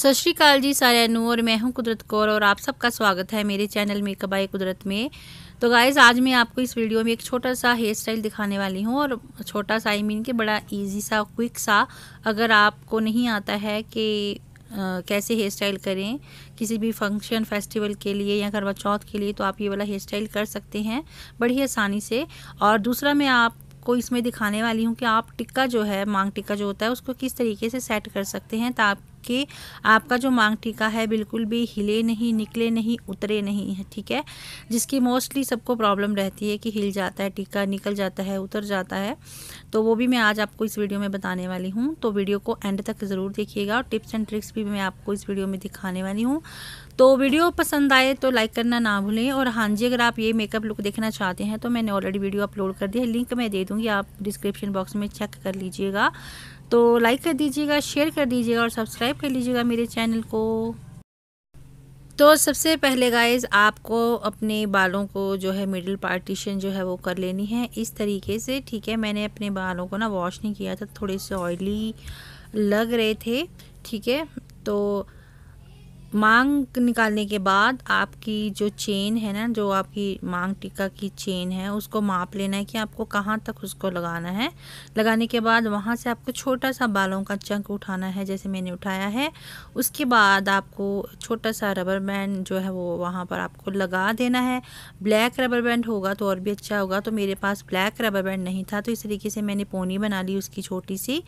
सत श्रीकाल जी सारू नू और मैं हूं कुदरत कौर और आप सबका स्वागत है मेरे चैनल मेकअप बाय कुदरत में तो गाइज़ आज मैं आपको इस वीडियो में एक छोटा सा हेयर स्टाइल दिखाने वाली हूं और छोटा सा आई मीन के बड़ा इजी सा क्विक सा अगर आपको नहीं आता है कि कैसे हेयर स्टाइल करें किसी भी फंक्शन फेस्टिवल के लिए या करवा चौथ के लिए तो आप ये वाला हेयर स्टाइल कर सकते हैं बड़ी आसानी से और दूसरा मैं आप आपको इसमें दिखाने वाली हूँ कि आप टिक्का जो है मांग टिक्का जो होता है उसको किस तरीके से सेट कर सकते हैं ताकि कि आपका जो मांग टीका है बिल्कुल भी हिले नहीं निकले नहीं उतरे नहीं है ठीक है जिसकी मोस्टली सबको प्रॉब्लम रहती है कि हिल जाता है टीका निकल जाता है उतर जाता है तो वो भी मैं आज आपको इस वीडियो में बताने वाली हूँ तो वीडियो को एंड तक ज़रूर देखिएगा और टिप्स एंड ट्रिक्स भी मैं आपको इस वीडियो में दिखाने वाली हूँ तो वीडियो पसंद आए तो लाइक करना ना भूलें और हाँ जी अगर आप ये मेकअप लुक देखना चाहते हैं तो मैंने ऑलरेडी वीडियो अपलोड कर दी है लिंक मैं दे दूँगी आप डिस्क्रिप्शन बॉक्स में चेक कर लीजिएगा तो लाइक कर दीजिएगा शेयर कर दीजिएगा और सब्सक्राइब कर लीजिएगा मेरे चैनल को तो सबसे पहले गाइज आपको अपने बालों को जो है मिडिल पार्टीशन जो है वो कर लेनी है इस तरीके से ठीक है मैंने अपने बालों को ना वॉश नहीं किया था थोड़े से ऑयली लग रहे थे ठीक है तो मांग निकालने के बाद आपकी जो चेन है ना जो आपकी मांग टिक्का की चेन है उसको माप लेना है कि आपको कहाँ तक उसको लगाना है लगाने के बाद वहाँ से आपको छोटा सा बालों का चंक उठाना है जैसे मैंने उठाया है उसके बाद आपको छोटा सा रबर बैंड जो है वो वहाँ पर आपको लगा देना है ब्लैक रबर बैंड होगा तो और भी अच्छा होगा तो मेरे पास ब्लैक रबर बैंड नहीं था तो इस तरीके से मैंने पोनी बना ली उसकी छोटी सी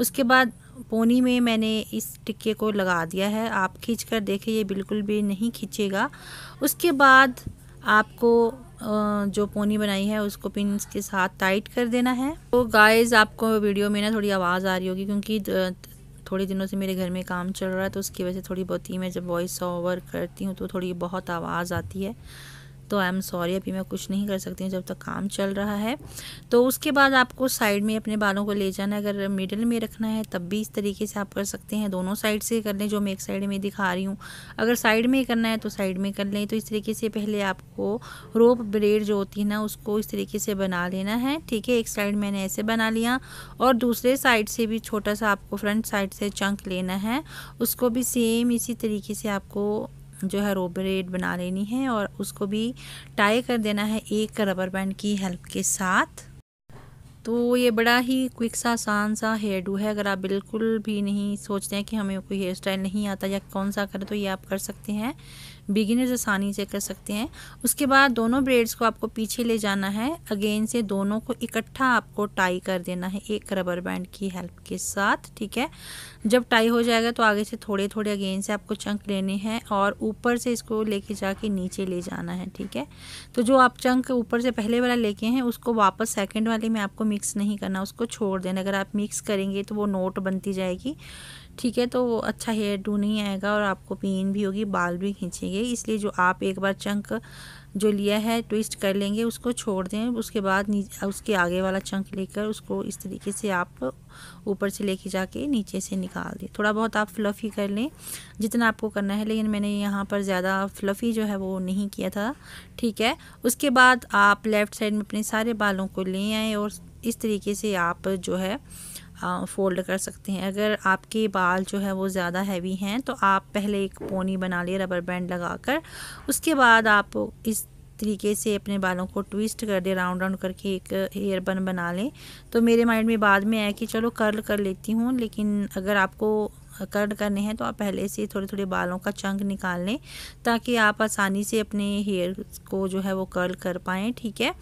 उसके बाद पोनी में मैंने इस टिक्के को लगा दिया है आप खींच कर देखें ये बिल्कुल भी नहीं खींचेगा उसके बाद आपको जो पोनी बनाई है उसको पिन के साथ टाइट कर देना है तो गाइस आपको वीडियो में ना थोड़ी आवाज़ आ रही होगी क्योंकि थोड़े दिनों से मेरे घर में काम चल रहा है तो उसकी वजह से थोड़ी बहुत ही मैं जब वॉइस ओवर करती हूँ तो थोड़ी बहुत आवाज़ आती है तो आई एम सॉरी अभी मैं कुछ नहीं कर सकती हूँ जब तक काम चल रहा है तो उसके बाद आपको साइड में अपने बालों को ले जाना है अगर मिडल में रखना है तब भी इस तरीके से आप कर सकते हैं दोनों साइड से कर लें जो मैं एक साइड में दिखा रही हूँ अगर साइड में करना है तो साइड में कर लें तो इस तरीके से पहले आपको रोप ब्रेड जो होती है ना उसको इस तरीके से बना लेना है ठीक है एक साइड मैंने ऐसे बना लिया और दूसरे साइड से भी छोटा सा आपको फ्रंट साइड से चंक लेना है उसको भी सेम इसी तरीके से आपको जो है रोबरेट बना लेनी है और उसको भी टाई कर देना है एक रबर बैंड की हेल्प के साथ तो ये बड़ा ही क्विक सा आसान सा हेयर डू है अगर आप बिल्कुल भी नहीं सोचते हैं कि हमें कोई हेयर स्टाइल नहीं आता या कौन सा करें तो ये आप कर सकते हैं बिगिनर्स आसानी से कर सकते हैं उसके बाद दोनों ब्रेड्स को आपको पीछे ले जाना है अगेन से दोनों को इकट्ठा आपको टाई कर देना है एक रबर बैंड की हेल्प के साथ ठीक है जब टाई हो जाएगा तो आगे से थोड़े थोड़े अगेन से आपको चंक लेने हैं और ऊपर से इसको लेके जाके नीचे ले जाना है ठीक है तो जो आप चंक ऊपर से पहले वाला लेके हैं उसको वापस सेकेंड वाले में आपको मिक्स नहीं करना उसको छोड़ देना अगर आप मिक्स करेंगे तो वो नोट बनती जाएगी ठीक है तो अच्छा हेयर डू नहीं आएगा और आपको पेन भी होगी बाल भी खींचेंगे चाहिए इसलिए जो आप एक बार चंक जो लिया है ट्विस्ट कर लेंगे उसको छोड़ दें उसके बाद उसके आगे वाला चंक लेकर उसको इस तरीके से आप ऊपर से लेके जाके नीचे से निकाल दें थोड़ा बहुत आप फ्लफ़ी कर लें जितना आपको करना है लेकिन मैंने यहाँ पर ज़्यादा फ्लफ़ी जो है वो नहीं किया था ठीक है उसके बाद आप लेफ़्ट साइड में अपने सारे बालों को ले आएँ और इस तरीके से आप जो है फ़ोल्ड कर सकते हैं अगर आपके बाल जो है वो ज़्यादा हैवी हैं तो आप पहले एक पोनी बना लिए रबर बैंड लगा कर उसके बाद आप इस तरीके से अपने बालों को ट्विस्ट कर दें राउंड राउंड करके एक हेयर बन बना लें तो मेरे माइंड में बाद में आया कि चलो कर्ल कर लेती हूँ लेकिन अगर आपको कर्ल करने हैं तो आप पहले से थोड़े थोड़े बालों का चंक निकाल लें ताकि आप आसानी से अपने हेयर को जो है वो कर्ल कर पाएँ ठीक है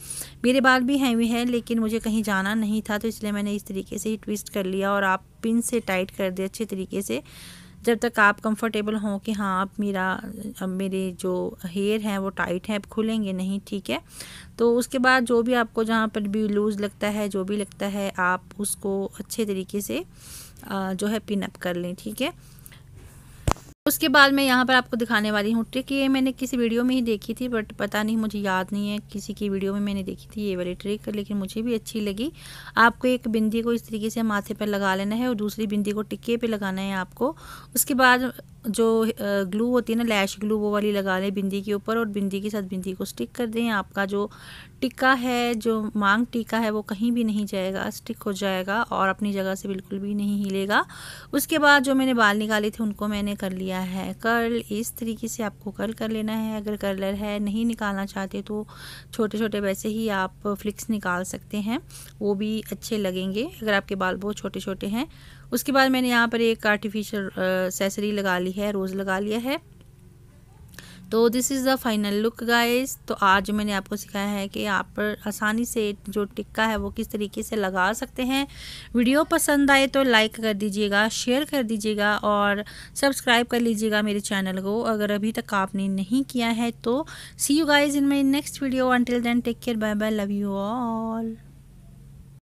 मेरे बाल भी हैवी हैं लेकिन मुझे कहीं जाना नहीं था तो इसलिए मैंने इस तरीके से ही ट्विस्ट कर लिया और आप पिन से टाइट कर दें अच्छे तरीके से जब तक आप कंफर्टेबल हों कि हाँ आप मेरा अब मेरे जो हेयर हैं वो टाइट हैं अब खुलेंगे नहीं ठीक है तो उसके बाद जो भी आपको जहाँ पर भी लूज़ लगता है जो भी लगता है आप उसको अच्छे तरीके से जो है पिनअप कर लें ठीक है उसके बाद मैं यहाँ पर आपको दिखाने वाली हूँ ट्रिक ये मैंने किसी वीडियो में ही देखी थी बट पता नहीं मुझे याद नहीं है किसी की वीडियो में मैंने देखी थी ये वाली ट्रिक लेकिन मुझे भी अच्छी लगी आपको एक बिंदी को इस तरीके से माथे पर लगा लेना है और दूसरी बिंदी को टिक्के पे लगाना है आपको उसके बाद जो ग्लू होती है ना लैश ग्लू वो वाली लगा लें बिंदी के ऊपर और बिंदी के साथ बिंदी को स्टिक कर दें आपका जो टिक्का है जो मांग टिक्का है वो कहीं भी नहीं जाएगा स्टिक हो जाएगा और अपनी जगह से बिल्कुल भी नहीं हिलेगा उसके बाद जो मैंने बाल निकाले थे उनको मैंने कर लिया है कर्ल इस तरीके से आपको कर्ल कर लेना है अगर कर्लर है नहीं निकालना चाहते तो छोटे छोटे वैसे ही आप फ्लिक्स निकाल सकते हैं वो भी अच्छे लगेंगे अगर आपके बाल बहुत छोटे छोटे हैं उसके बाद मैंने यहाँ पर एक आर्टिफिशियल सेसरी लगा ली है रोज़ लगा लिया है तो this is the final look guys तो आज मैंने आपको सिखाया है कि आप आसानी से जो टिक्का है वो किस तरीके से लगा सकते हैं वीडियो पसंद आए तो लाइक कर दीजिएगा शेयर कर दीजिएगा और सब्सक्राइब कर लीजिएगा मेरे चैनल को अगर अभी तक आपने नहीं किया है तो see you guys in my next video until then take care bye bye love you all